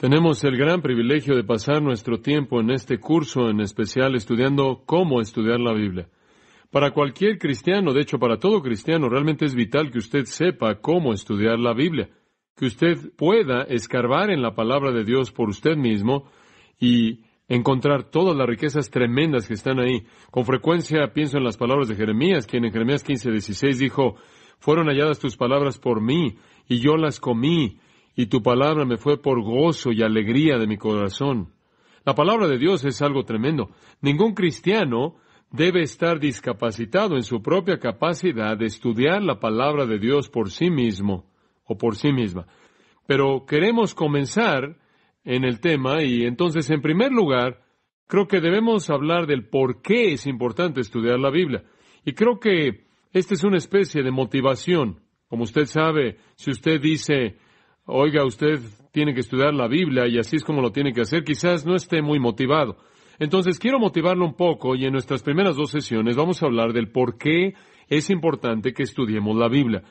Tenemos el gran privilegio de pasar nuestro tiempo en este curso en especial estudiando cómo estudiar la Biblia. Para cualquier cristiano, de hecho para todo cristiano, realmente es vital que usted sepa cómo estudiar la Biblia, que usted pueda escarbar en la palabra de Dios por usted mismo y encontrar todas las riquezas tremendas que están ahí. Con frecuencia pienso en las palabras de Jeremías, quien en Jeremías 15, 16 dijo, fueron halladas tus palabras por mí, y yo las comí, y tu palabra me fue por gozo y alegría de mi corazón. La palabra de Dios es algo tremendo. Ningún cristiano debe estar discapacitado en su propia capacidad de estudiar la palabra de Dios por sí mismo o por sí misma. Pero queremos comenzar en el tema y entonces, en primer lugar, creo que debemos hablar del por qué es importante estudiar la Biblia. Y creo que esta es una especie de motivación. Como usted sabe, si usted dice, oiga, usted tiene que estudiar la Biblia y así es como lo tiene que hacer, quizás no esté muy motivado. Entonces, quiero motivarlo un poco y en nuestras primeras dos sesiones vamos a hablar del por qué es importante que estudiemos la Biblia.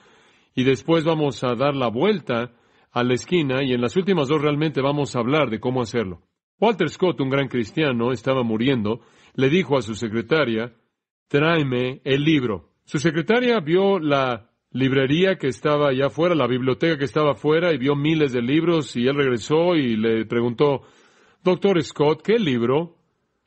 Y después vamos a dar la vuelta a la esquina y en las últimas dos realmente vamos a hablar de cómo hacerlo. Walter Scott, un gran cristiano, estaba muriendo, le dijo a su secretaria, tráeme el libro. Su secretaria vio la librería que estaba allá afuera, la biblioteca que estaba afuera, y vio miles de libros, y él regresó y le preguntó, Doctor Scott, ¿qué libro?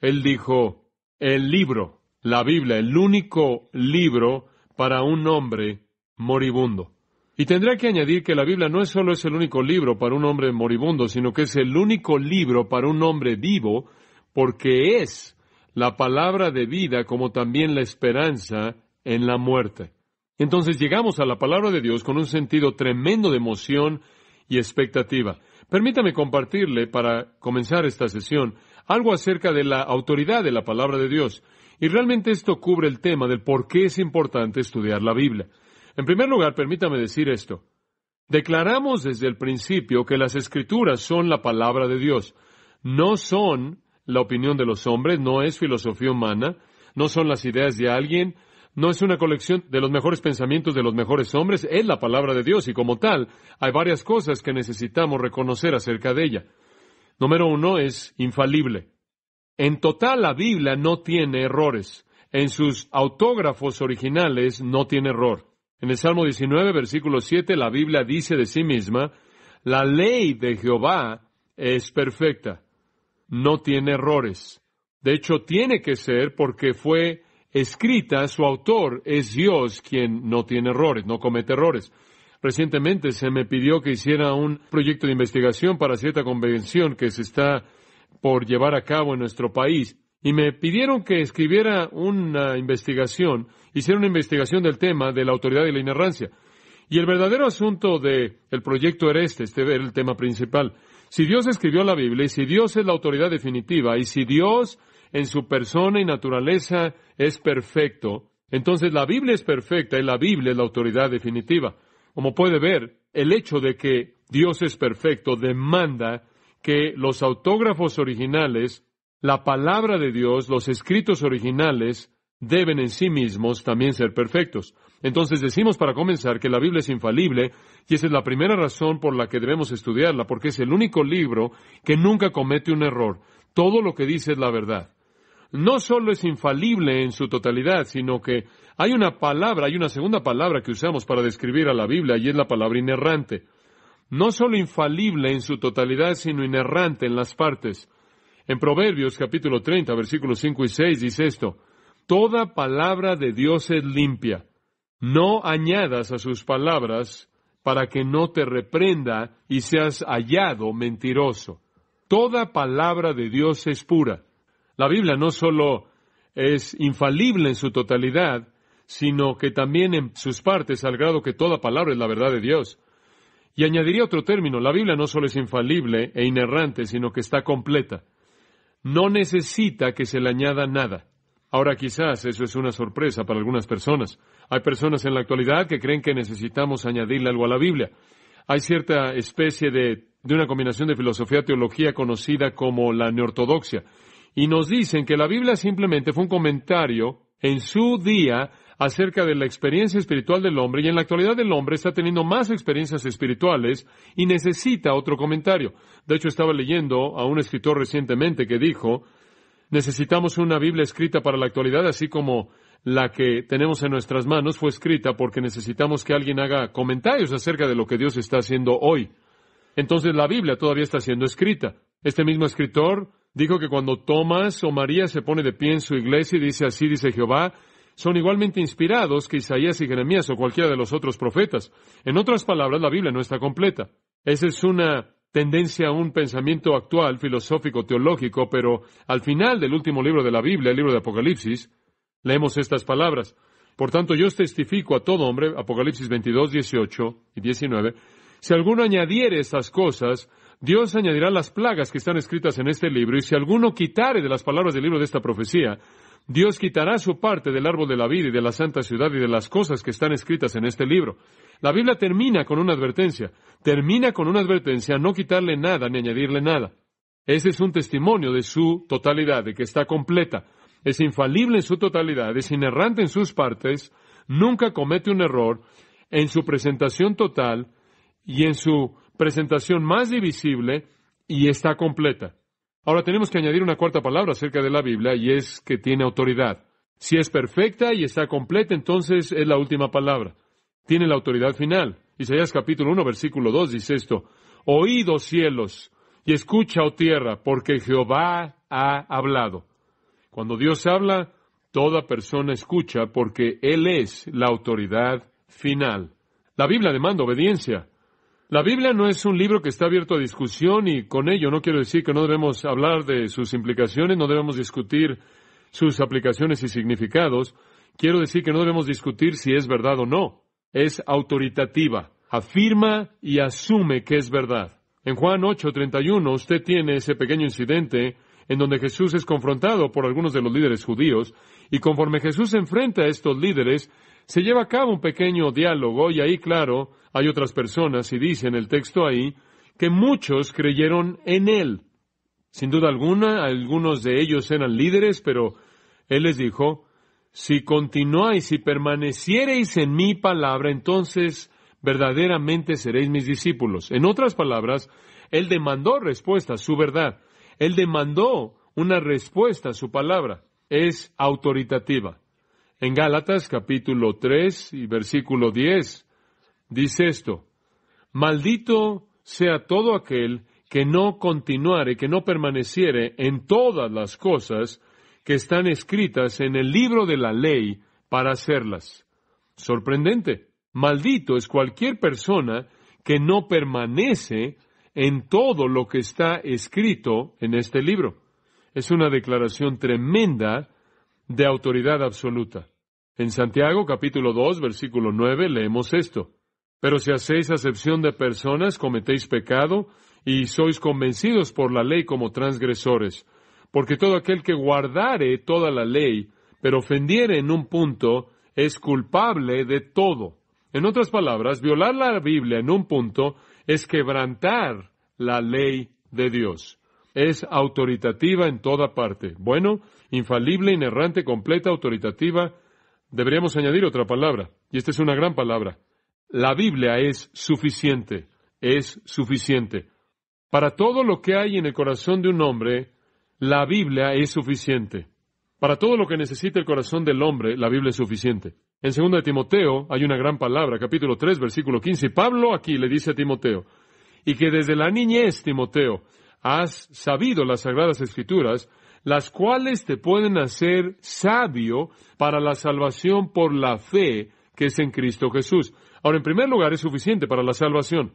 Él dijo, el libro, la Biblia, el único libro para un hombre moribundo. Y tendría que añadir que la Biblia no es solo es el único libro para un hombre moribundo, sino que es el único libro para un hombre vivo, porque es la palabra de vida como también la esperanza en la muerte. Entonces llegamos a la palabra de Dios con un sentido tremendo de emoción y expectativa. Permítame compartirle, para comenzar esta sesión, algo acerca de la autoridad de la palabra de Dios. Y realmente esto cubre el tema del por qué es importante estudiar la Biblia. En primer lugar, permítame decir esto. Declaramos desde el principio que las escrituras son la palabra de Dios. No son la opinión de los hombres, no es filosofía humana, no son las ideas de alguien, no es una colección de los mejores pensamientos de los mejores hombres, es la palabra de Dios y como tal hay varias cosas que necesitamos reconocer acerca de ella. Número uno es infalible. En total la Biblia no tiene errores. En sus autógrafos originales no tiene error. En el Salmo 19, versículo 7, la Biblia dice de sí misma, la ley de Jehová es perfecta, no tiene errores. De hecho, tiene que ser porque fue escrita, su autor es Dios quien no tiene errores, no comete errores. Recientemente se me pidió que hiciera un proyecto de investigación para cierta convención que se está por llevar a cabo en nuestro país y me pidieron que escribiera una investigación, hiciera una investigación del tema de la autoridad y la inerrancia. Y el verdadero asunto del proyecto era este, este era el tema principal. Si Dios escribió la Biblia y si Dios es la autoridad definitiva y si Dios en su persona y naturaleza es perfecto, entonces la Biblia es perfecta y la Biblia es la autoridad definitiva. Como puede ver, el hecho de que Dios es perfecto demanda que los autógrafos originales, la palabra de Dios, los escritos originales, deben en sí mismos también ser perfectos. Entonces decimos para comenzar que la Biblia es infalible y esa es la primera razón por la que debemos estudiarla, porque es el único libro que nunca comete un error. Todo lo que dice es la verdad no solo es infalible en su totalidad, sino que hay una palabra, hay una segunda palabra que usamos para describir a la Biblia y es la palabra inerrante. No solo infalible en su totalidad, sino inerrante en las partes. En Proverbios capítulo 30, versículos 5 y 6 dice esto, Toda palabra de Dios es limpia. No añadas a sus palabras para que no te reprenda y seas hallado mentiroso. Toda palabra de Dios es pura. La Biblia no solo es infalible en su totalidad, sino que también en sus partes, al grado que toda palabra es la verdad de Dios. Y añadiría otro término, la Biblia no solo es infalible e inerrante, sino que está completa. No necesita que se le añada nada. Ahora quizás eso es una sorpresa para algunas personas. Hay personas en la actualidad que creen que necesitamos añadirle algo a la Biblia. Hay cierta especie de, una combinación de filosofía teología conocida como la neortodoxia, y nos dicen que la Biblia simplemente fue un comentario en su día acerca de la experiencia espiritual del hombre y en la actualidad el hombre está teniendo más experiencias espirituales y necesita otro comentario. De hecho, estaba leyendo a un escritor recientemente que dijo, necesitamos una Biblia escrita para la actualidad, así como la que tenemos en nuestras manos fue escrita porque necesitamos que alguien haga comentarios acerca de lo que Dios está haciendo hoy. Entonces la Biblia todavía está siendo escrita. Este mismo escritor dijo que cuando Tomás o María se pone de pie en su iglesia y dice así, dice Jehová, son igualmente inspirados que Isaías y Jeremías o cualquiera de los otros profetas. En otras palabras, la Biblia no está completa. Esa es una tendencia a un pensamiento actual, filosófico, teológico, pero al final del último libro de la Biblia, el libro de Apocalipsis, leemos estas palabras. Por tanto, yo os testifico a todo hombre, Apocalipsis 22, 18 y 19, si alguno añadiere estas cosas, Dios añadirá las plagas que están escritas en este libro, y si alguno quitare de las palabras del libro de esta profecía, Dios quitará su parte del árbol de la vida y de la santa ciudad y de las cosas que están escritas en este libro. La Biblia termina con una advertencia, termina con una advertencia, no quitarle nada ni añadirle nada. Ese es un testimonio de su totalidad, de que está completa. Es infalible en su totalidad, es inerrante en sus partes, nunca comete un error en su presentación total y en su presentación más divisible y está completa. Ahora tenemos que añadir una cuarta palabra acerca de la Biblia y es que tiene autoridad. Si es perfecta y está completa, entonces es la última palabra. Tiene la autoridad final. Isaías capítulo 1, versículo 2 dice esto. Oídos cielos y escucha, o oh tierra, porque Jehová ha hablado. Cuando Dios habla, toda persona escucha porque Él es la autoridad final. La Biblia demanda obediencia. La Biblia no es un libro que está abierto a discusión y con ello no quiero decir que no debemos hablar de sus implicaciones, no debemos discutir sus aplicaciones y significados. Quiero decir que no debemos discutir si es verdad o no. Es autoritativa. Afirma y asume que es verdad. En Juan 8:31 usted tiene ese pequeño incidente en donde Jesús es confrontado por algunos de los líderes judíos y conforme Jesús se enfrenta a estos líderes, se lleva a cabo un pequeño diálogo y ahí, claro, hay otras personas y dice en el texto ahí que muchos creyeron en él. Sin duda alguna, algunos de ellos eran líderes, pero él les dijo, si continuáis y permaneciereis en mi palabra, entonces verdaderamente seréis mis discípulos. En otras palabras, él demandó respuesta, a su verdad. Él demandó una respuesta a su palabra. Es autoritativa. En Gálatas capítulo 3 y versículo 10 dice esto, maldito sea todo aquel que no continuare, que no permaneciere en todas las cosas que están escritas en el libro de la ley para hacerlas. Sorprendente. Maldito es cualquier persona que no permanece en todo lo que está escrito en este libro. Es una declaración tremenda de autoridad absoluta. En Santiago capítulo 2, versículo 9 leemos esto. Pero si hacéis acepción de personas, cometéis pecado y sois convencidos por la ley como transgresores. Porque todo aquel que guardare toda la ley, pero ofendiere en un punto, es culpable de todo. En otras palabras, violar la Biblia en un punto es quebrantar la ley de Dios. Es autoritativa en toda parte. Bueno, infalible, inerrante, completa, autoritativa, deberíamos añadir otra palabra, y esta es una gran palabra. La Biblia es suficiente, es suficiente. Para todo lo que hay en el corazón de un hombre, la Biblia es suficiente. Para todo lo que necesita el corazón del hombre, la Biblia es suficiente. En 2 de Timoteo hay una gran palabra, capítulo 3, versículo 15. Pablo aquí le dice a Timoteo, y que desde la niñez, Timoteo, has sabido las sagradas escrituras, las cuales te pueden hacer sabio para la salvación por la fe que es en Cristo Jesús. Ahora, en primer lugar, es suficiente para la salvación.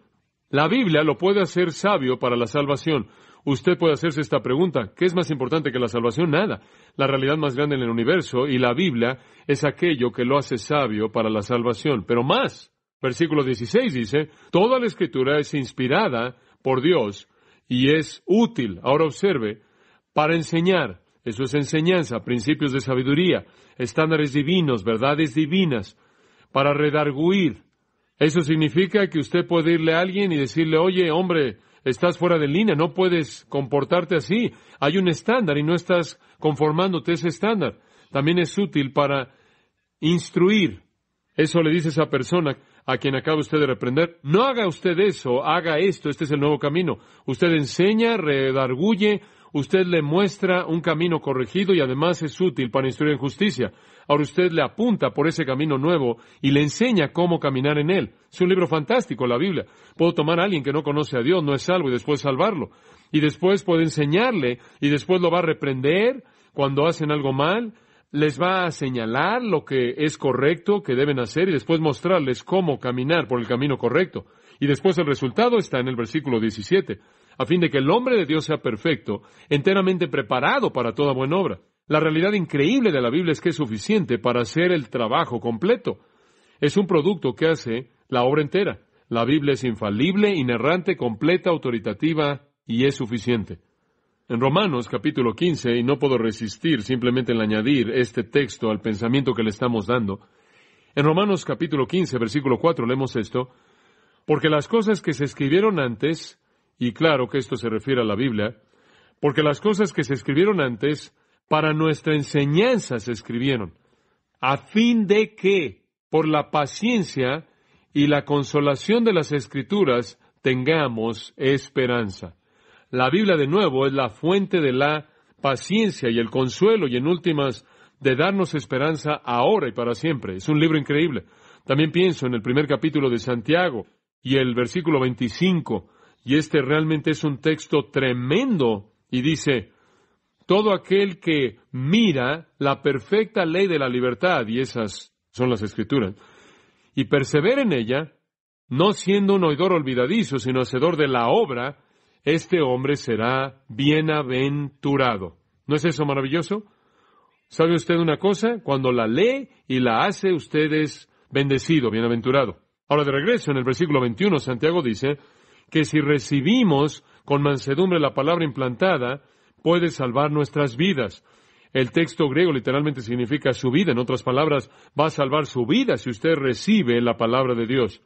La Biblia lo puede hacer sabio para la salvación. Usted puede hacerse esta pregunta, ¿qué es más importante que la salvación? Nada. La realidad más grande en el universo y la Biblia es aquello que lo hace sabio para la salvación, pero más. Versículo 16 dice, toda la escritura es inspirada por Dios y es útil. Ahora observe, para enseñar. Eso es enseñanza, principios de sabiduría, estándares divinos, verdades divinas, para redarguir. Eso significa que usted puede irle a alguien y decirle, oye, hombre, estás fuera de línea, no puedes comportarte así. Hay un estándar y no estás conformándote a ese estándar. También es útil para instruir. Eso le dice esa persona a quien acaba usted de reprender. No haga usted eso, haga esto, este es el nuevo camino. Usted enseña, redarguye, usted le muestra un camino corregido y además es útil para instruir en justicia. Ahora usted le apunta por ese camino nuevo y le enseña cómo caminar en él. Es un libro fantástico, la Biblia. Puedo tomar a alguien que no conoce a Dios, no es salvo, y después salvarlo. Y después puede enseñarle y después lo va a reprender cuando hacen algo mal. Les va a señalar lo que es correcto, que deben hacer, y después mostrarles cómo caminar por el camino correcto. Y después el resultado está en el versículo 17 a fin de que el hombre de Dios sea perfecto, enteramente preparado para toda buena obra. La realidad increíble de la Biblia es que es suficiente para hacer el trabajo completo. Es un producto que hace la obra entera. La Biblia es infalible, inerrante, completa, autoritativa y es suficiente. En Romanos capítulo 15, y no puedo resistir simplemente en añadir este texto al pensamiento que le estamos dando, en Romanos capítulo 15, versículo 4 leemos esto, porque las cosas que se escribieron antes y claro que esto se refiere a la Biblia, porque las cosas que se escribieron antes, para nuestra enseñanza se escribieron, a fin de que, por la paciencia y la consolación de las escrituras, tengamos esperanza. La Biblia de nuevo es la fuente de la paciencia y el consuelo y en últimas de darnos esperanza ahora y para siempre. Es un libro increíble. También pienso en el primer capítulo de Santiago y el versículo 25, y este realmente es un texto tremendo y dice, todo aquel que mira la perfecta ley de la libertad, y esas son las escrituras, y persevera en ella, no siendo un oidor olvidadizo, sino hacedor de la obra, este hombre será bienaventurado. ¿No es eso maravilloso? ¿Sabe usted una cosa? Cuando la lee y la hace, usted es bendecido, bienaventurado. Ahora de regreso, en el versículo 21, Santiago dice, que si recibimos con mansedumbre la palabra implantada, puede salvar nuestras vidas. El texto griego literalmente significa su vida, en otras palabras, va a salvar su vida si usted recibe la palabra de Dios.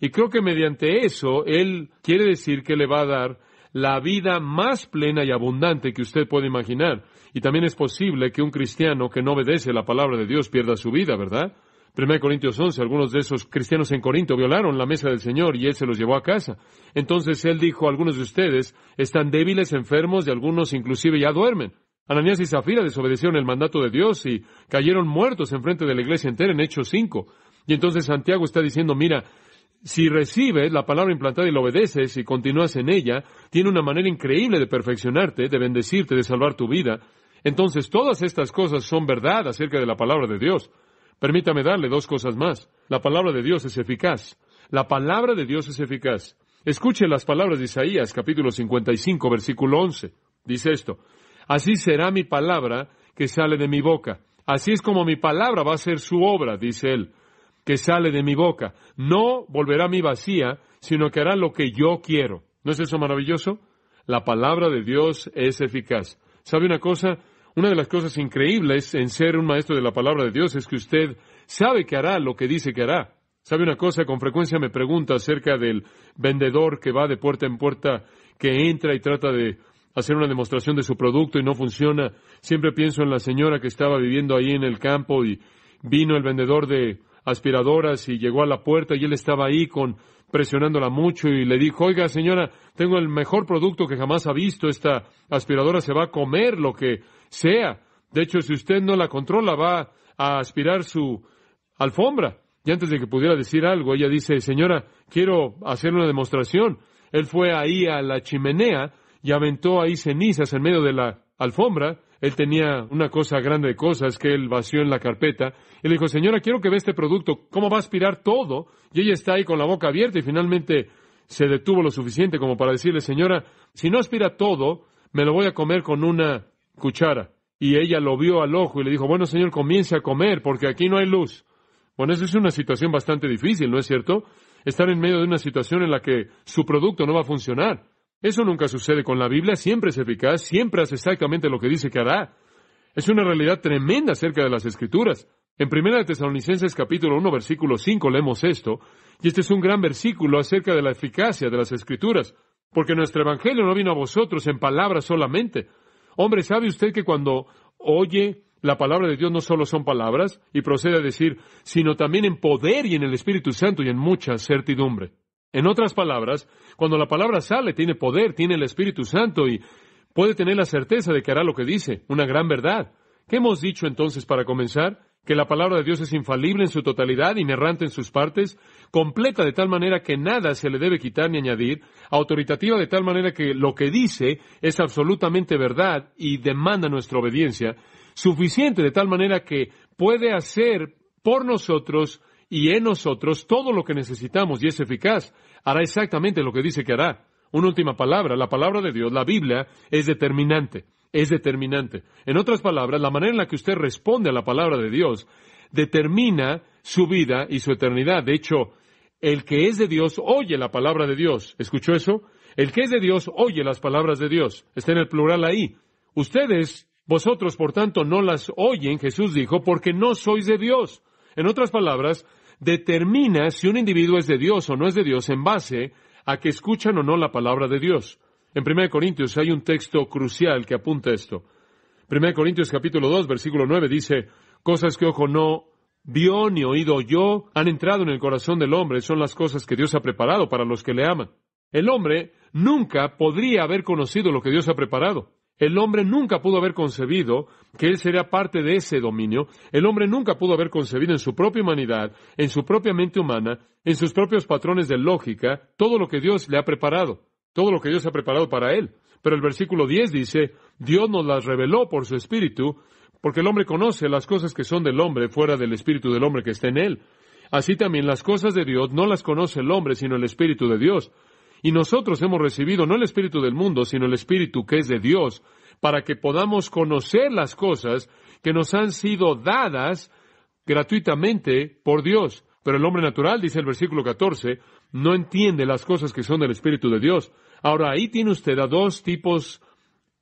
Y creo que mediante eso, Él quiere decir que le va a dar la vida más plena y abundante que usted puede imaginar. Y también es posible que un cristiano que no obedece la palabra de Dios pierda su vida, ¿verdad? 1 Corintios 11, algunos de esos cristianos en Corinto violaron la mesa del Señor y Él se los llevó a casa. Entonces Él dijo, algunos de ustedes están débiles, enfermos y algunos inclusive ya duermen. Ananías y Zafira desobedecieron el mandato de Dios y cayeron muertos en frente de la iglesia entera en Hechos 5. Y entonces Santiago está diciendo, mira, si recibes la palabra implantada y la obedeces y continúas en ella, tiene una manera increíble de perfeccionarte, de bendecirte, de salvar tu vida. Entonces todas estas cosas son verdad acerca de la palabra de Dios. Permítame darle dos cosas más. La palabra de Dios es eficaz. La palabra de Dios es eficaz. Escuche las palabras de Isaías, capítulo 55, versículo 11. Dice esto, Así será mi palabra que sale de mi boca. Así es como mi palabra va a ser su obra, dice él, que sale de mi boca. No volverá mi vacía, sino que hará lo que yo quiero. ¿No es eso maravilloso? La palabra de Dios es eficaz. ¿Sabe una cosa? Una de las cosas increíbles en ser un maestro de la palabra de Dios es que usted sabe que hará lo que dice que hará. ¿Sabe una cosa? Con frecuencia me pregunta acerca del vendedor que va de puerta en puerta, que entra y trata de hacer una demostración de su producto y no funciona. Siempre pienso en la señora que estaba viviendo ahí en el campo y vino el vendedor de aspiradoras y llegó a la puerta y él estaba ahí con presionándola mucho y le dijo, oiga señora, tengo el mejor producto que jamás ha visto, esta aspiradora se va a comer lo que sea. De hecho, si usted no la controla, va a aspirar su alfombra. Y antes de que pudiera decir algo, ella dice, señora, quiero hacer una demostración. Él fue ahí a la chimenea y aventó ahí cenizas en medio de la alfombra. Él tenía una cosa grande de cosas que él vació en la carpeta. Él dijo, señora, quiero que vea este producto. ¿Cómo va a aspirar todo? Y ella está ahí con la boca abierta y finalmente se detuvo lo suficiente como para decirle, señora, si no aspira todo, me lo voy a comer con una cuchara. Y ella lo vio al ojo y le dijo, bueno, señor, comience a comer porque aquí no hay luz. Bueno, eso es una situación bastante difícil, ¿no es cierto? Estar en medio de una situación en la que su producto no va a funcionar. Eso nunca sucede con la Biblia, siempre es eficaz, siempre hace exactamente lo que dice que hará. Es una realidad tremenda acerca de las Escrituras. En 1 Tesalonicenses capítulo 1 versículo 5 leemos esto, y este es un gran versículo acerca de la eficacia de las Escrituras, porque nuestro Evangelio no vino a vosotros en palabras solamente, Hombre, ¿sabe usted que cuando oye la palabra de Dios no solo son palabras, y procede a decir, sino también en poder y en el Espíritu Santo y en mucha certidumbre? En otras palabras, cuando la palabra sale, tiene poder, tiene el Espíritu Santo y puede tener la certeza de que hará lo que dice, una gran verdad. ¿Qué hemos dicho entonces para comenzar? que la palabra de Dios es infalible en su totalidad, inerrante en sus partes, completa de tal manera que nada se le debe quitar ni añadir, autoritativa de tal manera que lo que dice es absolutamente verdad y demanda nuestra obediencia, suficiente de tal manera que puede hacer por nosotros y en nosotros todo lo que necesitamos y es eficaz, hará exactamente lo que dice que hará. Una última palabra, la palabra de Dios, la Biblia, es determinante es determinante. En otras palabras, la manera en la que usted responde a la palabra de Dios determina su vida y su eternidad. De hecho, el que es de Dios oye la palabra de Dios. ¿Escuchó eso? El que es de Dios oye las palabras de Dios. Está en el plural ahí. Ustedes, vosotros, por tanto, no las oyen, Jesús dijo, porque no sois de Dios. En otras palabras, determina si un individuo es de Dios o no es de Dios en base a que escuchan o no la palabra de Dios. En 1 Corintios hay un texto crucial que apunta esto. 1 Corintios capítulo 2, versículo 9 dice, cosas que ojo no vio ni oído yo han entrado en el corazón del hombre, son las cosas que Dios ha preparado para los que le aman. El hombre nunca podría haber conocido lo que Dios ha preparado. El hombre nunca pudo haber concebido que él sería parte de ese dominio. El hombre nunca pudo haber concebido en su propia humanidad, en su propia mente humana, en sus propios patrones de lógica, todo lo que Dios le ha preparado todo lo que Dios ha preparado para él. Pero el versículo 10 dice, Dios nos las reveló por su espíritu, porque el hombre conoce las cosas que son del hombre fuera del espíritu del hombre que está en él. Así también las cosas de Dios no las conoce el hombre, sino el espíritu de Dios. Y nosotros hemos recibido no el espíritu del mundo, sino el espíritu que es de Dios, para que podamos conocer las cosas que nos han sido dadas gratuitamente por Dios. Pero el hombre natural, dice el versículo 14, no entiende las cosas que son del espíritu de Dios Ahora, ahí tiene usted a dos tipos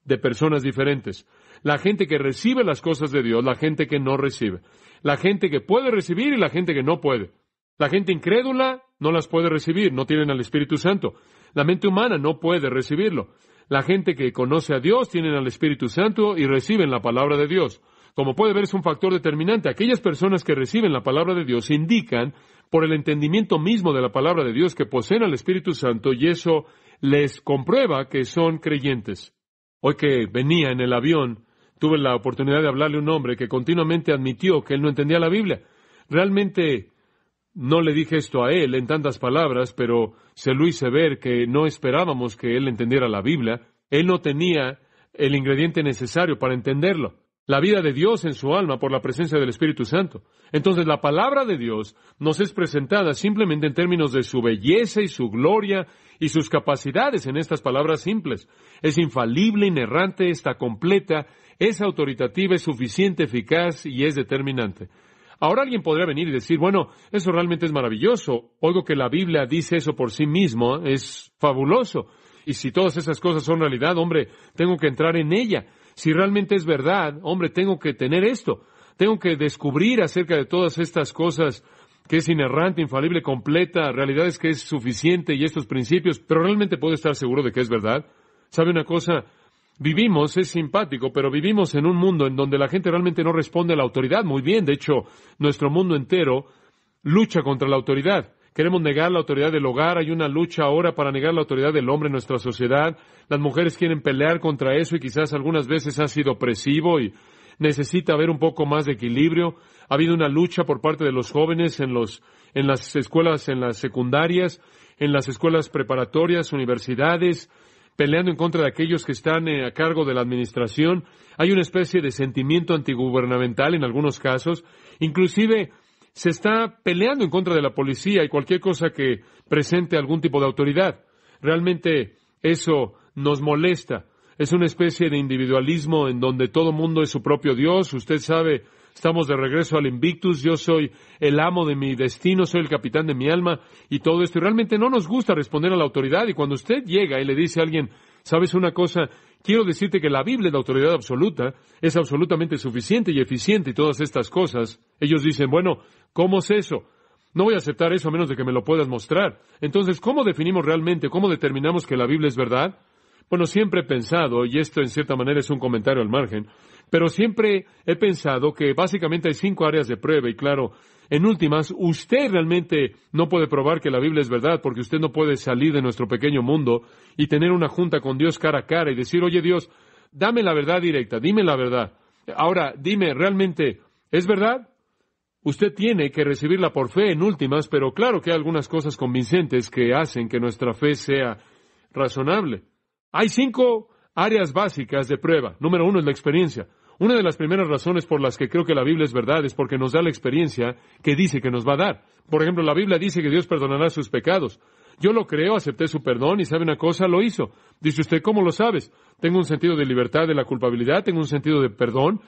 de personas diferentes. La gente que recibe las cosas de Dios, la gente que no recibe. La gente que puede recibir y la gente que no puede. La gente incrédula no las puede recibir, no tienen al Espíritu Santo. La mente humana no puede recibirlo. La gente que conoce a Dios tienen al Espíritu Santo y reciben la palabra de Dios. Como puede ver, es un factor determinante. Aquellas personas que reciben la palabra de Dios indican, por el entendimiento mismo de la palabra de Dios, que poseen al Espíritu Santo y eso les comprueba que son creyentes. Hoy que venía en el avión, tuve la oportunidad de hablarle a un hombre que continuamente admitió que él no entendía la Biblia. Realmente no le dije esto a él en tantas palabras, pero se lo hice ver que no esperábamos que él entendiera la Biblia. Él no tenía el ingrediente necesario para entenderlo la vida de Dios en su alma por la presencia del Espíritu Santo. Entonces la palabra de Dios nos es presentada simplemente en términos de su belleza y su gloria y sus capacidades en estas palabras simples. Es infalible, inerrante, está completa, es autoritativa, es suficiente, eficaz y es determinante. Ahora alguien podría venir y decir, bueno, eso realmente es maravilloso. Oigo que la Biblia dice eso por sí mismo, ¿eh? es fabuloso. Y si todas esas cosas son realidad, hombre, tengo que entrar en ella si realmente es verdad, hombre, tengo que tener esto, tengo que descubrir acerca de todas estas cosas que es inerrante, infalible, completa, Realidad es que es suficiente y estos principios, pero realmente puedo estar seguro de que es verdad. ¿Sabe una cosa? Vivimos, es simpático, pero vivimos en un mundo en donde la gente realmente no responde a la autoridad. Muy bien, de hecho, nuestro mundo entero lucha contra la autoridad. Queremos negar la autoridad del hogar. Hay una lucha ahora para negar la autoridad del hombre en nuestra sociedad. Las mujeres quieren pelear contra eso y quizás algunas veces ha sido opresivo y necesita haber un poco más de equilibrio. Ha habido una lucha por parte de los jóvenes en los, en las escuelas, en las secundarias, en las escuelas preparatorias, universidades, peleando en contra de aquellos que están eh, a cargo de la administración. Hay una especie de sentimiento antigubernamental en algunos casos. Inclusive se está peleando en contra de la policía y cualquier cosa que presente algún tipo de autoridad. Realmente eso nos molesta. Es una especie de individualismo en donde todo mundo es su propio Dios. Usted sabe, estamos de regreso al Invictus, yo soy el amo de mi destino, soy el capitán de mi alma y todo esto. Y realmente no nos gusta responder a la autoridad. Y cuando usted llega y le dice a alguien, ¿Sabes una cosa? Quiero decirte que la Biblia, la autoridad absoluta, es absolutamente suficiente y eficiente y todas estas cosas. Ellos dicen, bueno, ¿cómo es eso? No voy a aceptar eso a menos de que me lo puedas mostrar. Entonces, ¿cómo definimos realmente, cómo determinamos que la Biblia es verdad? Bueno, siempre he pensado, y esto en cierta manera es un comentario al margen, pero siempre he pensado que básicamente hay cinco áreas de prueba y claro, en últimas, usted realmente no puede probar que la Biblia es verdad porque usted no puede salir de nuestro pequeño mundo y tener una junta con Dios cara a cara y decir, oye Dios, dame la verdad directa, dime la verdad. Ahora, dime, ¿realmente es verdad? Usted tiene que recibirla por fe en últimas, pero claro que hay algunas cosas convincentes que hacen que nuestra fe sea razonable. Hay cinco áreas básicas de prueba. Número uno es la experiencia. Una de las primeras razones por las que creo que la Biblia es verdad es porque nos da la experiencia que dice que nos va a dar. Por ejemplo, la Biblia dice que Dios perdonará sus pecados. Yo lo creo, acepté su perdón y sabe una cosa, lo hizo. Dice usted, ¿cómo lo sabes? Tengo un sentido de libertad de la culpabilidad, tengo un sentido de perdón.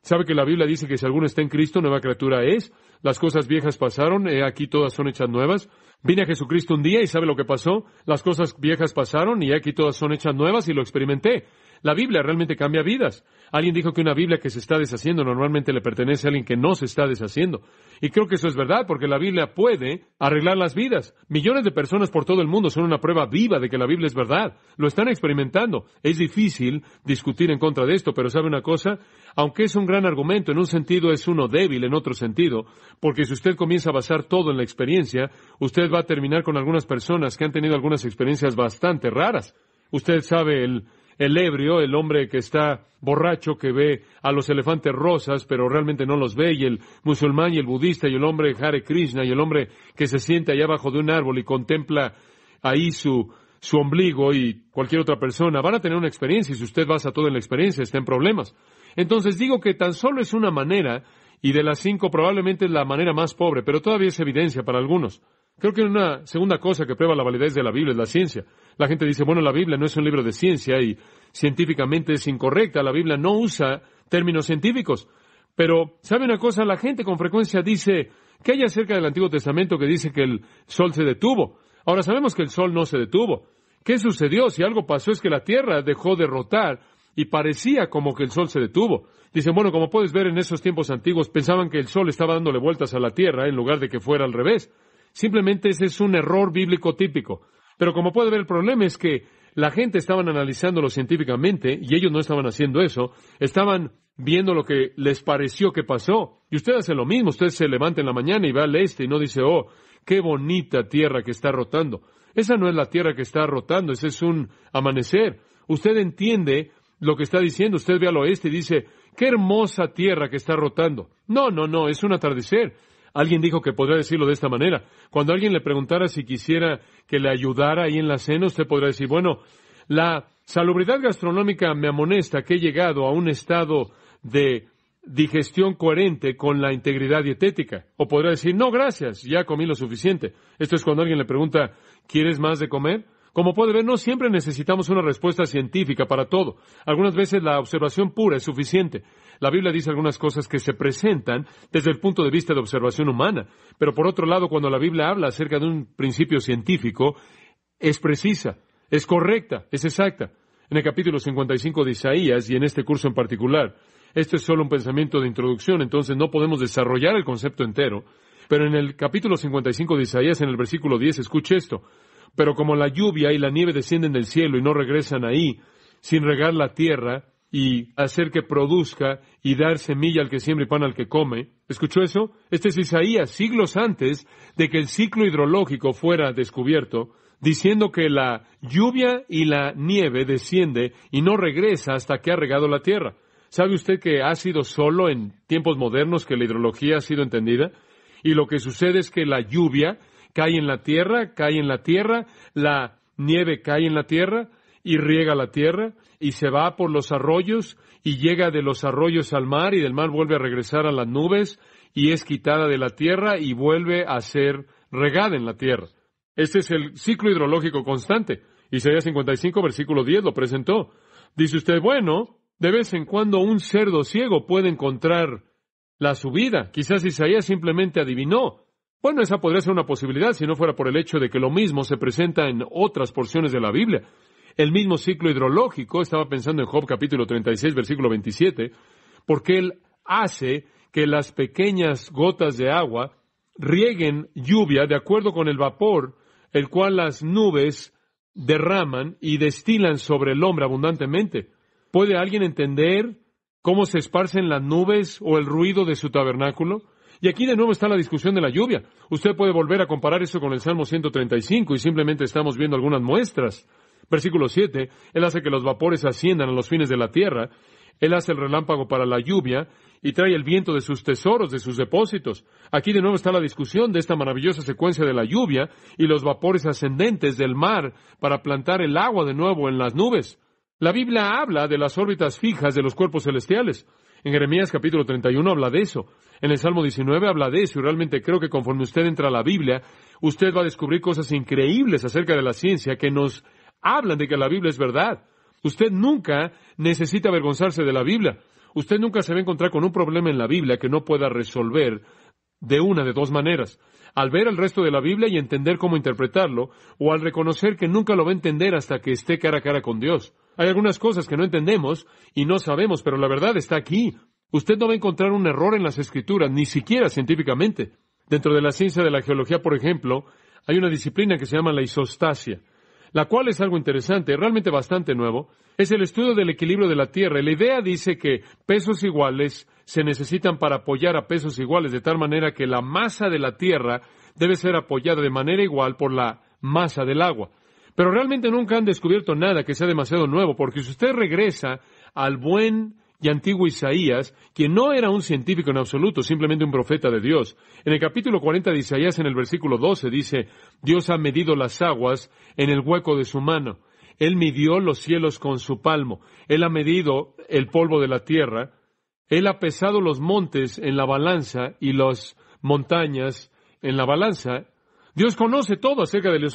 Sabe que la Biblia dice que si alguno está en Cristo, nueva criatura es. Las cosas viejas pasaron, y aquí todas son hechas nuevas. Vine a Jesucristo un día y sabe lo que pasó. Las cosas viejas pasaron y aquí todas son hechas nuevas y lo experimenté. La Biblia realmente cambia vidas. Alguien dijo que una Biblia que se está deshaciendo normalmente le pertenece a alguien que no se está deshaciendo. Y creo que eso es verdad, porque la Biblia puede arreglar las vidas. Millones de personas por todo el mundo son una prueba viva de que la Biblia es verdad. Lo están experimentando. Es difícil discutir en contra de esto, pero ¿sabe una cosa? Aunque es un gran argumento, en un sentido es uno débil, en otro sentido, porque si usted comienza a basar todo en la experiencia, usted va a terminar con algunas personas que han tenido algunas experiencias bastante raras. Usted sabe el el ebrio, el hombre que está borracho, que ve a los elefantes rosas, pero realmente no los ve, y el musulmán y el budista y el hombre Hare Krishna y el hombre que se siente allá abajo de un árbol y contempla ahí su, su ombligo y cualquier otra persona, van a tener una experiencia y si usted basa todo en la experiencia, está en problemas. Entonces digo que tan solo es una manera, y de las cinco probablemente es la manera más pobre, pero todavía es evidencia para algunos. Creo que una segunda cosa que prueba la validez de la Biblia es la ciencia. La gente dice, bueno, la Biblia no es un libro de ciencia y científicamente es incorrecta. La Biblia no usa términos científicos. Pero, ¿sabe una cosa? La gente con frecuencia dice, ¿qué hay acerca del Antiguo Testamento que dice que el sol se detuvo? Ahora sabemos que el sol no se detuvo. ¿Qué sucedió? Si algo pasó es que la tierra dejó de rotar y parecía como que el sol se detuvo. Dicen, bueno, como puedes ver en esos tiempos antiguos, pensaban que el sol estaba dándole vueltas a la tierra en lugar de que fuera al revés. Simplemente ese es un error bíblico típico. Pero como puede ver, el problema es que la gente estaban analizándolo científicamente y ellos no estaban haciendo eso. Estaban viendo lo que les pareció que pasó. Y usted hace lo mismo. Usted se levanta en la mañana y va al este y no dice, oh, qué bonita tierra que está rotando. Esa no es la tierra que está rotando, ese es un amanecer. Usted entiende lo que está diciendo. Usted ve al oeste y dice, qué hermosa tierra que está rotando. No, no, no, es un atardecer. Alguien dijo que podría decirlo de esta manera. Cuando alguien le preguntara si quisiera que le ayudara ahí en la cena, usted podrá decir, bueno, la salubridad gastronómica me amonesta que he llegado a un estado de digestión coherente con la integridad dietética. O podrá decir, no, gracias, ya comí lo suficiente. Esto es cuando alguien le pregunta, ¿quieres más de comer? Como puede ver, no siempre necesitamos una respuesta científica para todo. Algunas veces la observación pura es suficiente. La Biblia dice algunas cosas que se presentan desde el punto de vista de observación humana, pero por otro lado, cuando la Biblia habla acerca de un principio científico, es precisa, es correcta, es exacta. En el capítulo 55 de Isaías y en este curso en particular, este es solo un pensamiento de introducción, entonces no podemos desarrollar el concepto entero, pero en el capítulo 55 de Isaías, en el versículo 10, escuche esto. Pero como la lluvia y la nieve descienden del cielo y no regresan ahí, sin regar la tierra, y hacer que produzca y dar semilla al que siembra y pan al que come. ¿Escuchó eso? Este es Isaías, siglos antes de que el ciclo hidrológico fuera descubierto, diciendo que la lluvia y la nieve desciende y no regresa hasta que ha regado la tierra. ¿Sabe usted que ha sido solo en tiempos modernos que la hidrología ha sido entendida? Y lo que sucede es que la lluvia cae en la tierra, cae en la tierra, la nieve cae en la tierra, y riega la tierra, y se va por los arroyos, y llega de los arroyos al mar, y del mar vuelve a regresar a las nubes, y es quitada de la tierra, y vuelve a ser regada en la tierra. Este es el ciclo hidrológico constante. Isaías 55, versículo 10 lo presentó. Dice usted, bueno, de vez en cuando un cerdo ciego puede encontrar la subida. Quizás Isaías simplemente adivinó. Bueno, esa podría ser una posibilidad si no fuera por el hecho de que lo mismo se presenta en otras porciones de la Biblia el mismo ciclo hidrológico, estaba pensando en Job capítulo 36, versículo 27, porque Él hace que las pequeñas gotas de agua rieguen lluvia de acuerdo con el vapor, el cual las nubes derraman y destilan sobre el hombre abundantemente. ¿Puede alguien entender cómo se esparcen las nubes o el ruido de su tabernáculo? Y aquí de nuevo está la discusión de la lluvia. Usted puede volver a comparar eso con el Salmo 135 y simplemente estamos viendo algunas muestras. Versículo 7, Él hace que los vapores asciendan a los fines de la tierra, Él hace el relámpago para la lluvia y trae el viento de sus tesoros, de sus depósitos. Aquí de nuevo está la discusión de esta maravillosa secuencia de la lluvia y los vapores ascendentes del mar para plantar el agua de nuevo en las nubes. La Biblia habla de las órbitas fijas de los cuerpos celestiales. En Jeremías capítulo 31 habla de eso. En el Salmo 19 habla de eso y realmente creo que conforme usted entra a la Biblia, usted va a descubrir cosas increíbles acerca de la ciencia que nos hablan de que la Biblia es verdad. Usted nunca necesita avergonzarse de la Biblia. Usted nunca se va a encontrar con un problema en la Biblia que no pueda resolver de una de dos maneras. Al ver el resto de la Biblia y entender cómo interpretarlo, o al reconocer que nunca lo va a entender hasta que esté cara a cara con Dios. Hay algunas cosas que no entendemos y no sabemos, pero la verdad está aquí. Usted no va a encontrar un error en las escrituras, ni siquiera científicamente. Dentro de la ciencia de la geología, por ejemplo, hay una disciplina que se llama la isostasia la cual es algo interesante, realmente bastante nuevo, es el estudio del equilibrio de la Tierra. la idea dice que pesos iguales se necesitan para apoyar a pesos iguales, de tal manera que la masa de la Tierra debe ser apoyada de manera igual por la masa del agua. Pero realmente nunca han descubierto nada que sea demasiado nuevo, porque si usted regresa al buen y antiguo Isaías, quien no era un científico en absoluto, simplemente un profeta de Dios. En el capítulo 40 de Isaías, en el versículo 12, dice, Dios ha medido las aguas en el hueco de su mano. Él midió los cielos con su palmo. Él ha medido el polvo de la tierra. Él ha pesado los montes en la balanza y las montañas en la balanza. Dios conoce todo acerca de la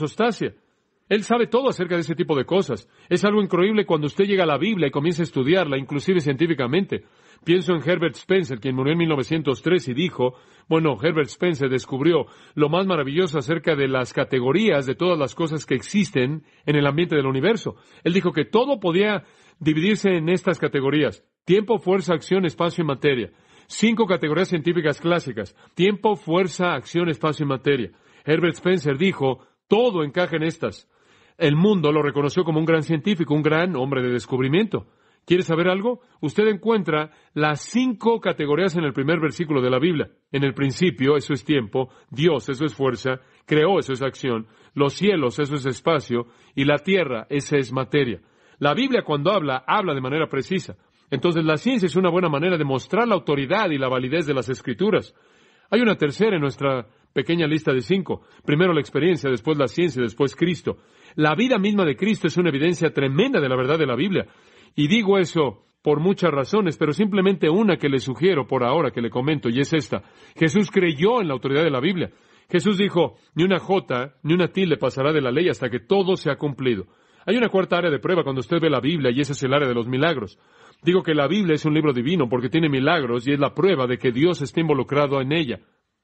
él sabe todo acerca de ese tipo de cosas. Es algo increíble cuando usted llega a la Biblia y comienza a estudiarla, inclusive científicamente. Pienso en Herbert Spencer, quien murió en 1903 y dijo, bueno, Herbert Spencer descubrió lo más maravilloso acerca de las categorías de todas las cosas que existen en el ambiente del universo. Él dijo que todo podía dividirse en estas categorías. Tiempo, fuerza, acción, espacio y materia. Cinco categorías científicas clásicas. Tiempo, fuerza, acción, espacio y materia. Herbert Spencer dijo, todo encaja en estas. El mundo lo reconoció como un gran científico, un gran hombre de descubrimiento. ¿Quiere saber algo? Usted encuentra las cinco categorías en el primer versículo de la Biblia. En el principio, eso es tiempo, Dios, eso es fuerza, creó, eso es acción, los cielos, eso es espacio, y la tierra, esa es materia. La Biblia cuando habla, habla de manera precisa. Entonces la ciencia es una buena manera de mostrar la autoridad y la validez de las escrituras. Hay una tercera en nuestra Pequeña lista de cinco. Primero la experiencia, después la ciencia, después Cristo. La vida misma de Cristo es una evidencia tremenda de la verdad de la Biblia. Y digo eso por muchas razones, pero simplemente una que le sugiero por ahora que le comento, y es esta. Jesús creyó en la autoridad de la Biblia. Jesús dijo, ni una jota, ni una tilde pasará de la ley hasta que todo se ha cumplido. Hay una cuarta área de prueba cuando usted ve la Biblia y ese es el área de los milagros. Digo que la Biblia es un libro divino porque tiene milagros y es la prueba de que Dios está involucrado en ella.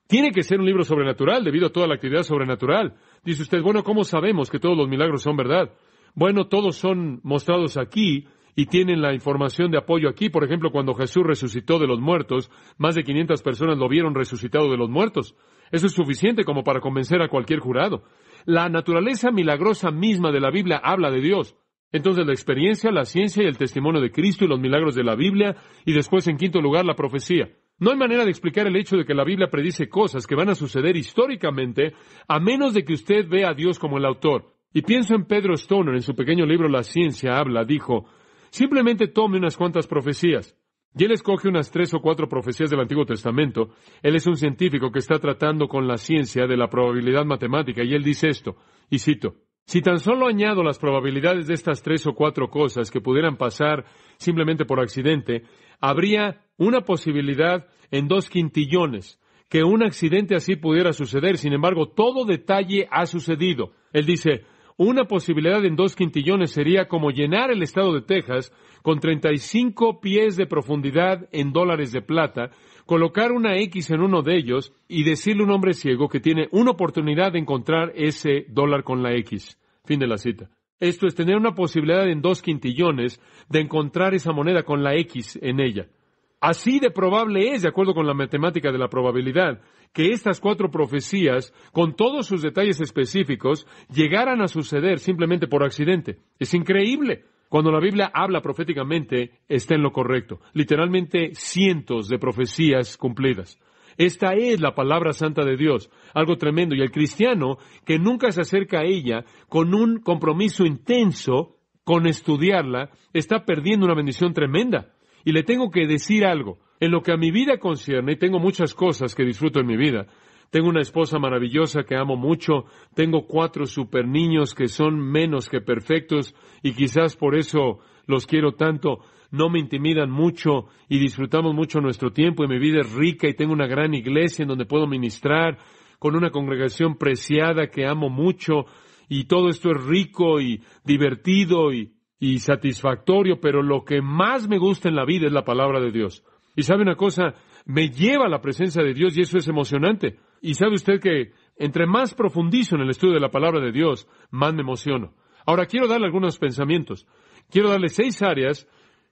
Tiene que ser un libro sobrenatural debido a toda la actividad sobrenatural. Dice usted, bueno, ¿cómo sabemos que todos los milagros son verdad? Bueno, todos son mostrados aquí y tienen la información de apoyo aquí. Por ejemplo, cuando Jesús resucitó de los muertos, más de 500 personas lo vieron resucitado de los muertos. Eso es suficiente como para convencer a cualquier jurado. La naturaleza milagrosa misma de la Biblia habla de Dios. Entonces la experiencia, la ciencia y el testimonio de Cristo y los milagros de la Biblia y después en quinto lugar la profecía. No hay manera de explicar el hecho de que la Biblia predice cosas que van a suceder históricamente a menos de que usted vea a Dios como el autor. Y pienso en Pedro Stoner en su pequeño libro La ciencia habla, dijo, simplemente tome unas cuantas profecías. Y él escoge unas tres o cuatro profecías del Antiguo Testamento. Él es un científico que está tratando con la ciencia de la probabilidad matemática y él dice esto, y cito, si tan solo añado las probabilidades de estas tres o cuatro cosas que pudieran pasar simplemente por accidente, habría una posibilidad en dos quintillones que un accidente así pudiera suceder. Sin embargo, todo detalle ha sucedido. Él dice, una posibilidad en dos quintillones sería como llenar el estado de Texas con 35 pies de profundidad en dólares de plata, colocar una X en uno de ellos y decirle a un hombre ciego que tiene una oportunidad de encontrar ese dólar con la X. Fin de la cita. Esto es tener una posibilidad en dos quintillones de encontrar esa moneda con la X en ella. Así de probable es, de acuerdo con la matemática de la probabilidad, que estas cuatro profecías, con todos sus detalles específicos, llegaran a suceder simplemente por accidente. Es increíble. Cuando la Biblia habla proféticamente, está en lo correcto. Literalmente cientos de profecías cumplidas. Esta es la palabra santa de Dios, algo tremendo. Y el cristiano que nunca se acerca a ella con un compromiso intenso con estudiarla, está perdiendo una bendición tremenda. Y le tengo que decir algo. En lo que a mi vida concierne, y tengo muchas cosas que disfruto en mi vida, tengo una esposa maravillosa que amo mucho, tengo cuatro super niños que son menos que perfectos y quizás por eso los quiero tanto no me intimidan mucho y disfrutamos mucho nuestro tiempo y mi vida es rica y tengo una gran iglesia en donde puedo ministrar con una congregación preciada que amo mucho y todo esto es rico y divertido y, satisfactorio, pero lo que más me gusta en la vida es la palabra de Dios. Y sabe una cosa, me lleva a la presencia de Dios y eso es emocionante. Y sabe usted que entre más profundizo en el estudio de la palabra de Dios, más me emociono. Ahora quiero darle algunos pensamientos. Quiero darle seis áreas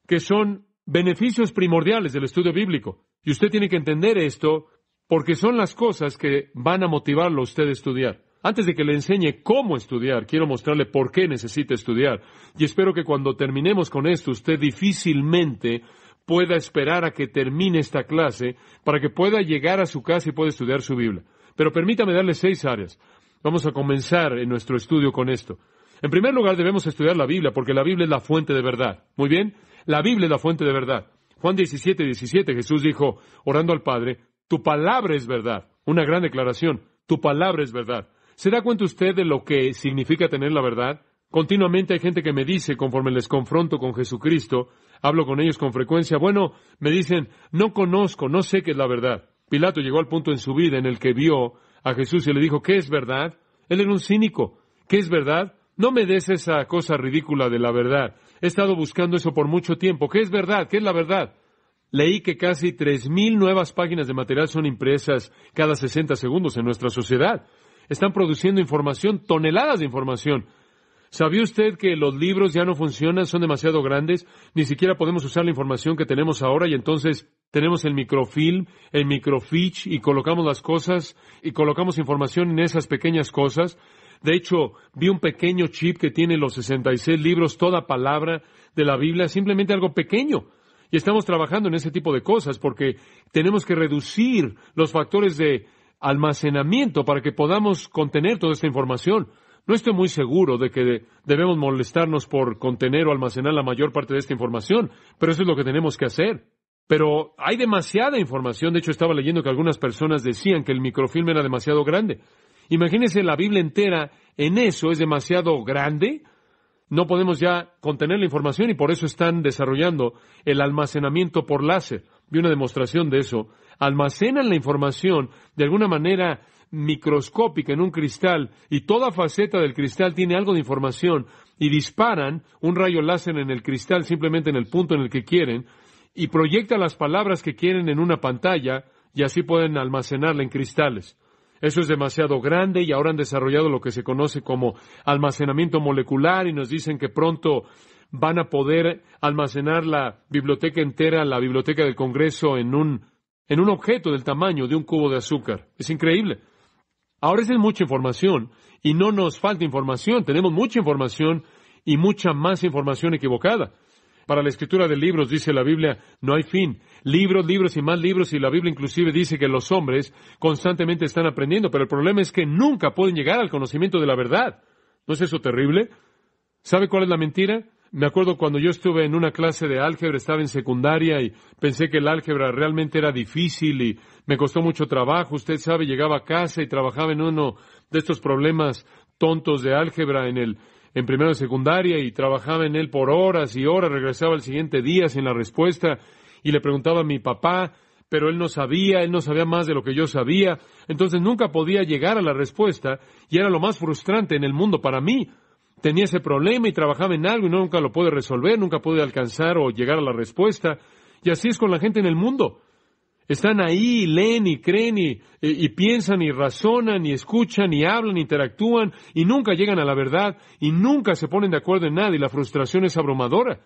que son beneficios primordiales del estudio bíblico. Y usted tiene que entender esto porque son las cosas que van a motivarlo a usted a estudiar. Antes de que le enseñe cómo estudiar, quiero mostrarle por qué necesita estudiar. Y espero que cuando terminemos con esto, usted difícilmente pueda esperar a que termine esta clase para que pueda llegar a su casa y pueda estudiar su Biblia. Pero permítame darle seis áreas. Vamos a comenzar en nuestro estudio con esto. En primer lugar, debemos estudiar la Biblia porque la Biblia es la fuente de verdad. Muy bien, la Biblia es la fuente de verdad. Juan 17, 17, Jesús dijo, orando al Padre, tu palabra es verdad. Una gran declaración, tu palabra es verdad. ¿Se da cuenta usted de lo que significa tener la verdad? Continuamente hay gente que me dice, conforme les confronto con Jesucristo, hablo con ellos con frecuencia, bueno, me dicen, no conozco, no sé qué es la verdad. Pilato llegó al punto en su vida en el que vio a Jesús y le dijo, ¿qué es verdad? Él era un cínico. ¿Qué es verdad? No me des esa cosa ridícula de la verdad. He estado buscando eso por mucho tiempo. ¿Qué es verdad? ¿Qué es la verdad? Leí que casi 3.000 nuevas páginas de material son impresas cada 60 segundos en nuestra sociedad. Están produciendo información, toneladas de información. ¿Sabía usted que los libros ya no funcionan, son demasiado grandes? Ni siquiera podemos usar la información que tenemos ahora y entonces tenemos el microfilm, el microfiche y colocamos las cosas y colocamos información en esas pequeñas cosas. De hecho, vi un pequeño chip que tiene los 66 libros, toda palabra de la Biblia, simplemente algo pequeño. Y estamos trabajando en ese tipo de cosas porque tenemos que reducir los factores de almacenamiento para que podamos contener toda esta información. No estoy muy seguro de que debemos molestarnos por contener o almacenar la mayor parte de esta información, pero eso es lo que tenemos que hacer. Pero hay demasiada información. De hecho, estaba leyendo que algunas personas decían que el microfilm era demasiado grande. Imagínense la Biblia entera en eso, es demasiado grande. No podemos ya contener la información y por eso están desarrollando el almacenamiento por láser. Vi una demostración de eso. Almacenan la información de alguna manera microscópica en un cristal y toda faceta del cristal tiene algo de información y disparan un rayo láser en el cristal simplemente en el punto en el que quieren y proyectan las palabras que quieren en una pantalla y así pueden almacenarla en cristales. Eso es demasiado grande y ahora han desarrollado lo que se conoce como almacenamiento molecular y nos dicen que pronto van a poder almacenar la biblioteca entera, la biblioteca del Congreso, en un, en un objeto del tamaño de un cubo de azúcar. Es increíble. Ahora es mucha información y no nos falta información. Tenemos mucha información y mucha más información equivocada. Para la escritura de libros, dice la Biblia, no hay fin. Libros, libros y más libros, y la Biblia inclusive dice que los hombres constantemente están aprendiendo, pero el problema es que nunca pueden llegar al conocimiento de la verdad. ¿No es eso terrible? ¿Sabe cuál es la mentira? Me acuerdo cuando yo estuve en una clase de álgebra, estaba en secundaria y pensé que el álgebra realmente era difícil y me costó mucho trabajo. Usted sabe, llegaba a casa y trabajaba en uno de estos problemas tontos de álgebra en el en primero de secundaria y trabajaba en él por horas y horas, regresaba el siguiente día sin la respuesta y le preguntaba a mi papá, pero él no sabía, él no sabía más de lo que yo sabía, entonces nunca podía llegar a la respuesta y era lo más frustrante en el mundo para mí. Tenía ese problema y trabajaba en algo y nunca lo pude resolver, nunca pude alcanzar o llegar a la respuesta. Y así es con la gente en el mundo. Están ahí, leen y creen y, piensan y razonan y escuchan y hablan, interactúan y nunca llegan a la verdad y nunca se ponen de acuerdo en nada y la frustración es abrumadora.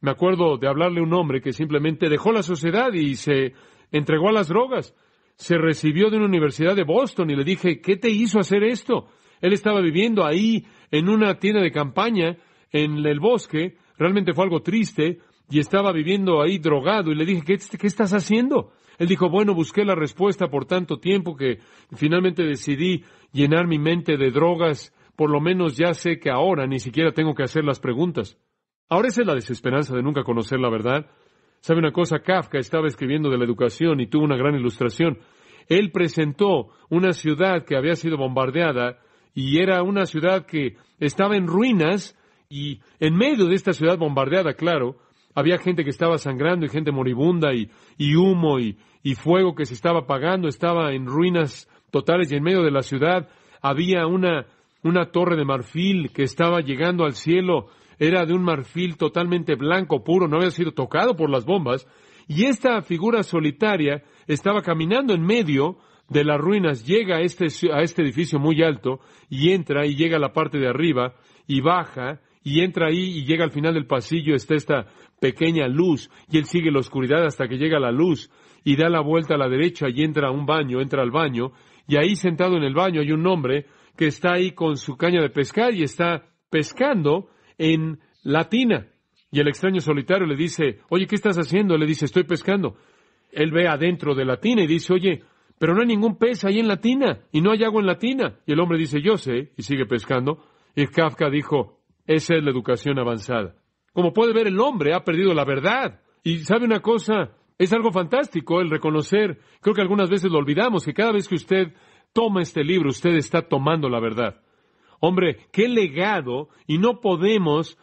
Me acuerdo de hablarle a un hombre que simplemente dejó la sociedad y se entregó a las drogas. Se recibió de una universidad de Boston y le dije, ¿qué te hizo hacer esto? Él estaba viviendo ahí en una tienda de campaña en el bosque, realmente fue algo triste y estaba viviendo ahí drogado y le dije, ¿qué, qué estás haciendo? Él dijo, bueno, busqué la respuesta por tanto tiempo que finalmente decidí llenar mi mente de drogas, por lo menos ya sé que ahora ni siquiera tengo que hacer las preguntas. Ahora esa es la desesperanza de nunca conocer la verdad. ¿Sabe una cosa? Kafka estaba escribiendo de la educación y tuvo una gran ilustración. Él presentó una ciudad que había sido bombardeada y era una ciudad que estaba en ruinas y en medio de esta ciudad bombardeada, claro, había gente que estaba sangrando y gente moribunda y, humo y, fuego que se estaba apagando, estaba en ruinas totales y en medio de la ciudad había una, una torre de marfil que estaba llegando al cielo, era de un marfil totalmente blanco, puro, no había sido tocado por las bombas, y esta figura solitaria estaba caminando en medio de las ruinas, llega a este, a este edificio muy alto y entra y llega a la parte de arriba y baja y entra ahí y llega al final del pasillo, está esta pequeña luz, y él sigue la oscuridad hasta que llega la luz, y da la vuelta a la derecha y entra a un baño, entra al baño, y ahí sentado en el baño hay un hombre que está ahí con su caña de pescar y está pescando en la tina. Y el extraño solitario le dice, oye, ¿qué estás haciendo? le dice, estoy pescando. Él ve adentro de la tina y dice, oye, pero no hay ningún pez ahí en la tina y no hay agua en la tina. Y el hombre dice, yo sé, y sigue pescando. Y Kafka dijo, esa es la educación avanzada. Como puede ver, el hombre ha perdido la verdad. Y sabe una cosa, es algo fantástico el reconocer, creo que algunas veces lo olvidamos, que cada vez que usted toma este libro, usted está tomando la verdad. Hombre, qué legado, y no podemos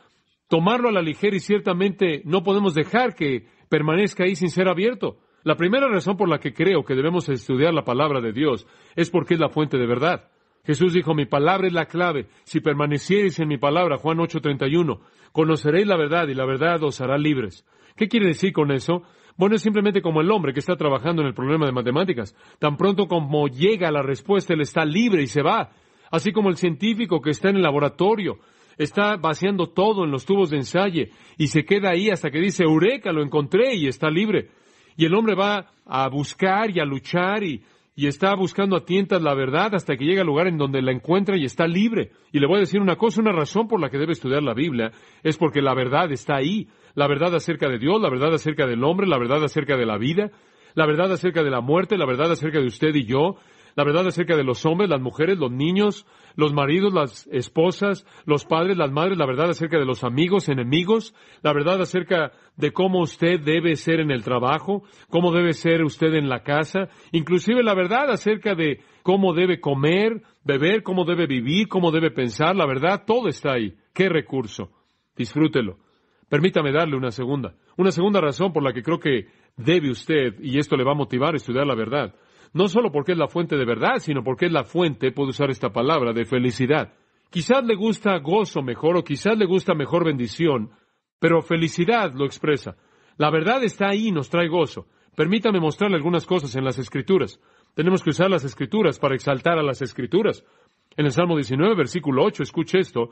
tomarlo a la ligera y ciertamente no podemos dejar que permanezca ahí sin ser abierto. La primera razón por la que creo que debemos estudiar la palabra de Dios es porque es la fuente de verdad. Jesús dijo, mi palabra es la clave. Si permaneciereis en mi palabra, Juan 8:31, conoceréis la verdad y la verdad os hará libres. ¿Qué quiere decir con eso? Bueno, es simplemente como el hombre que está trabajando en el problema de matemáticas. Tan pronto como llega la respuesta, él está libre y se va. Así como el científico que está en el laboratorio está vaciando todo en los tubos de ensayo y se queda ahí hasta que dice, Eureka, lo encontré y está libre. Y el hombre va a buscar y a luchar y y está buscando a tientas la verdad hasta que llega al lugar en donde la encuentra y está libre. Y le voy a decir una cosa, una razón por la que debe estudiar la Biblia es porque la verdad está ahí. La verdad acerca de Dios, la verdad acerca del hombre, la verdad acerca de la vida, la verdad acerca de la muerte, la verdad acerca de usted y yo, la verdad acerca de los hombres, las mujeres, los niños, los maridos, las esposas, los padres, las madres, la verdad acerca de los amigos, enemigos, la verdad acerca de cómo usted debe ser en el trabajo, cómo debe ser usted en la casa, inclusive la verdad acerca de cómo debe comer, beber, cómo debe vivir, cómo debe pensar, la verdad, todo está ahí. ¡Qué recurso! Disfrútelo. Permítame darle una segunda. Una segunda razón por la que creo que debe usted, y esto le va a motivar a estudiar la verdad, no solo porque es la fuente de verdad, sino porque es la fuente, puedo usar esta palabra, de felicidad. Quizás le gusta gozo mejor o quizás le gusta mejor bendición, pero felicidad lo expresa. La verdad está ahí, nos trae gozo. Permítame mostrarle algunas cosas en las escrituras. Tenemos que usar las escrituras para exaltar a las escrituras. En el Salmo 19, versículo 8, escuche esto.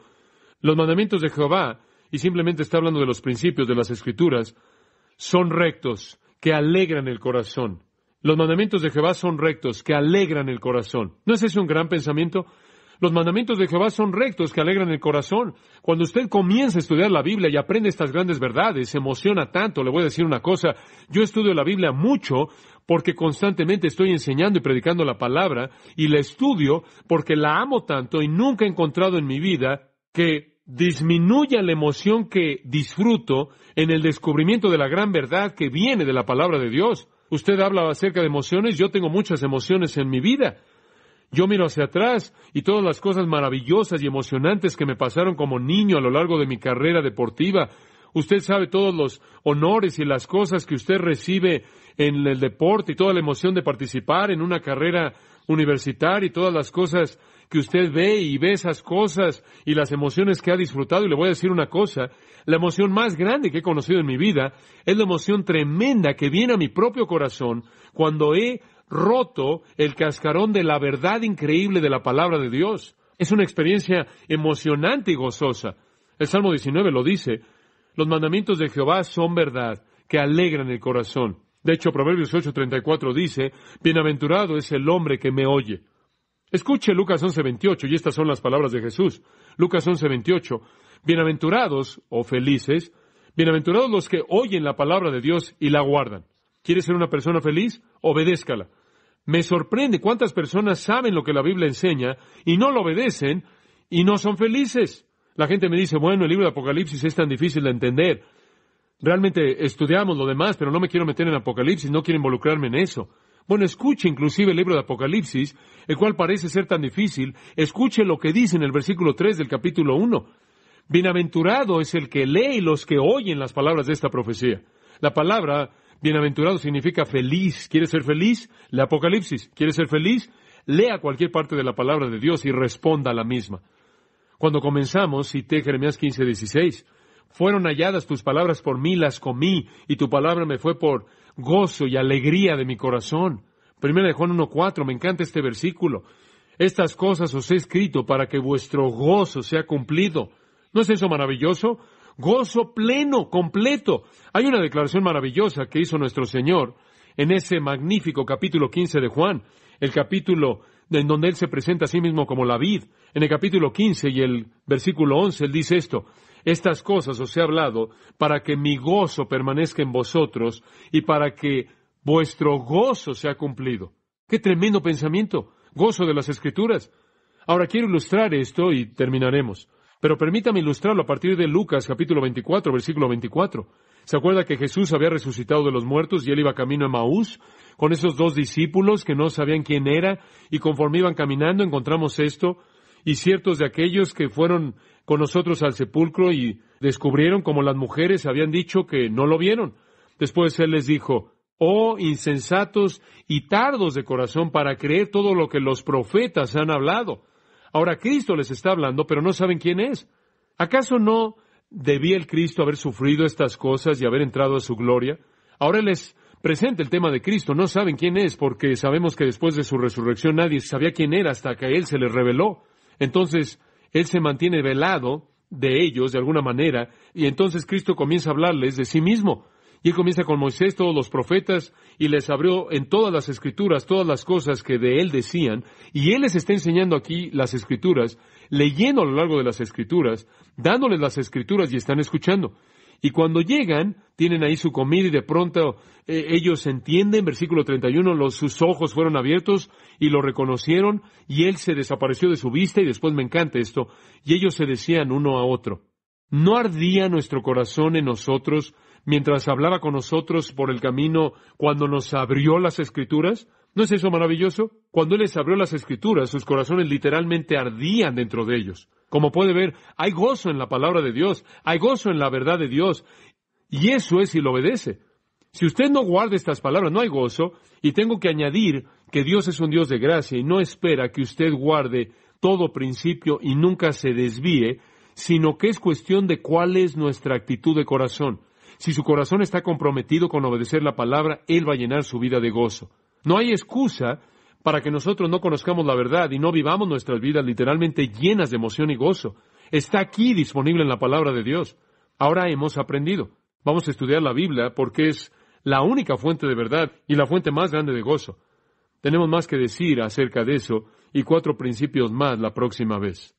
Los mandamientos de Jehová, y simplemente está hablando de los principios de las escrituras, son rectos, que alegran el corazón. Los mandamientos de Jehová son rectos, que alegran el corazón. ¿No es ese un gran pensamiento? Los mandamientos de Jehová son rectos, que alegran el corazón. Cuando usted comienza a estudiar la Biblia y aprende estas grandes verdades, se emociona tanto. Le voy a decir una cosa, yo estudio la Biblia mucho porque constantemente estoy enseñando y predicando la palabra y la estudio porque la amo tanto y nunca he encontrado en mi vida que disminuya la emoción que disfruto en el descubrimiento de la gran verdad que viene de la palabra de Dios. Usted habla acerca de emociones, yo tengo muchas emociones en mi vida. Yo miro hacia atrás y todas las cosas maravillosas y emocionantes que me pasaron como niño a lo largo de mi carrera deportiva. Usted sabe todos los honores y las cosas que usted recibe en el deporte y toda la emoción de participar en una carrera universitaria y todas las cosas que usted ve y ve esas cosas y las emociones que ha disfrutado, y le voy a decir una cosa, la emoción más grande que he conocido en mi vida es la emoción tremenda que viene a mi propio corazón cuando he roto el cascarón de la verdad increíble de la palabra de Dios. Es una experiencia emocionante y gozosa. El Salmo 19 lo dice, los mandamientos de Jehová son verdad, que alegran el corazón. De hecho, Proverbios 8:34 dice, Bienaventurado es el hombre que me oye. Escuche Lucas 11:28, y estas son las palabras de Jesús. Lucas 11:28, bienaventurados o oh felices, bienaventurados los que oyen la palabra de Dios y la guardan. ¿Quieres ser una persona feliz? Obedézcala. Me sorprende cuántas personas saben lo que la Biblia enseña y no lo obedecen y no son felices. La gente me dice, bueno, el libro de Apocalipsis es tan difícil de entender. Realmente estudiamos lo demás, pero no me quiero meter en Apocalipsis, no quiero involucrarme en eso. Bueno, escuche inclusive el libro de Apocalipsis, el cual parece ser tan difícil. Escuche lo que dice en el versículo 3 del capítulo 1. Bienaventurado es el que lee y los que oyen las palabras de esta profecía. La palabra bienaventurado significa feliz. ¿Quiere ser feliz? La Apocalipsis. ¿Quiere ser feliz? Lea cualquier parte de la palabra de Dios y responda a la misma. Cuando comenzamos, cité Jeremías 15, 16. Fueron halladas tus palabras por mí, las comí, y tu palabra me fue por gozo y alegría de mi corazón. Primera de Juan 1.4, me encanta este versículo. Estas cosas os he escrito para que vuestro gozo sea cumplido. ¿No es eso maravilloso? Gozo pleno, completo. Hay una declaración maravillosa que hizo nuestro Señor en ese magnífico capítulo 15 de Juan, el capítulo en donde Él se presenta a sí mismo como la vid. En el capítulo 15 y el versículo 11, Él dice esto, estas cosas os he hablado para que mi gozo permanezca en vosotros y para que vuestro gozo sea cumplido. Qué tremendo pensamiento, gozo de las escrituras. Ahora quiero ilustrar esto y terminaremos. Pero permítame ilustrarlo a partir de Lucas capítulo 24, versículo 24. ¿Se acuerda que Jesús había resucitado de los muertos y él iba camino a Maús con esos dos discípulos que no sabían quién era y conforme iban caminando encontramos esto y ciertos de aquellos que fueron con nosotros al sepulcro y descubrieron como las mujeres habían dicho que no lo vieron. Después él les dijo, Oh insensatos y tardos de corazón para creer todo lo que los profetas han hablado. Ahora Cristo les está hablando, pero no saben quién es. ¿Acaso no debía el Cristo haber sufrido estas cosas y haber entrado a su gloria? Ahora les presenta el tema de Cristo, no saben quién es, porque sabemos que después de su resurrección nadie sabía quién era hasta que Él se les reveló. Entonces, él se mantiene velado de ellos de alguna manera, y entonces Cristo comienza a hablarles de sí mismo. Y él comienza con Moisés, todos los profetas, y les abrió en todas las escrituras todas las cosas que de él decían, y él les está enseñando aquí las escrituras, leyendo a lo largo de las escrituras, dándoles las escrituras y están escuchando. Y cuando llegan, tienen ahí su comida y de pronto eh, ellos entienden, versículo 31, los, sus ojos fueron abiertos y lo reconocieron y él se desapareció de su vista y después me encanta esto, y ellos se decían uno a otro, ¿no ardía nuestro corazón en nosotros mientras hablaba con nosotros por el camino cuando nos abrió las escrituras? ¿No es eso maravilloso? Cuando él les abrió las escrituras, sus corazones literalmente ardían dentro de ellos. Como puede ver, hay gozo en la palabra de Dios, hay gozo en la verdad de Dios, y eso es si lo obedece. Si usted no guarda estas palabras, no hay gozo, y tengo que añadir que Dios es un Dios de gracia y no espera que usted guarde todo principio y nunca se desvíe, sino que es cuestión de cuál es nuestra actitud de corazón. Si su corazón está comprometido con obedecer la palabra, Él va a llenar su vida de gozo. No hay excusa para que nosotros no conozcamos la verdad y no vivamos nuestras vidas literalmente llenas de emoción y gozo. Está aquí disponible en la palabra de Dios. Ahora hemos aprendido. Vamos a estudiar la Biblia porque es la única fuente de verdad y la fuente más grande de gozo. Tenemos más que decir acerca de eso y cuatro principios más la próxima vez.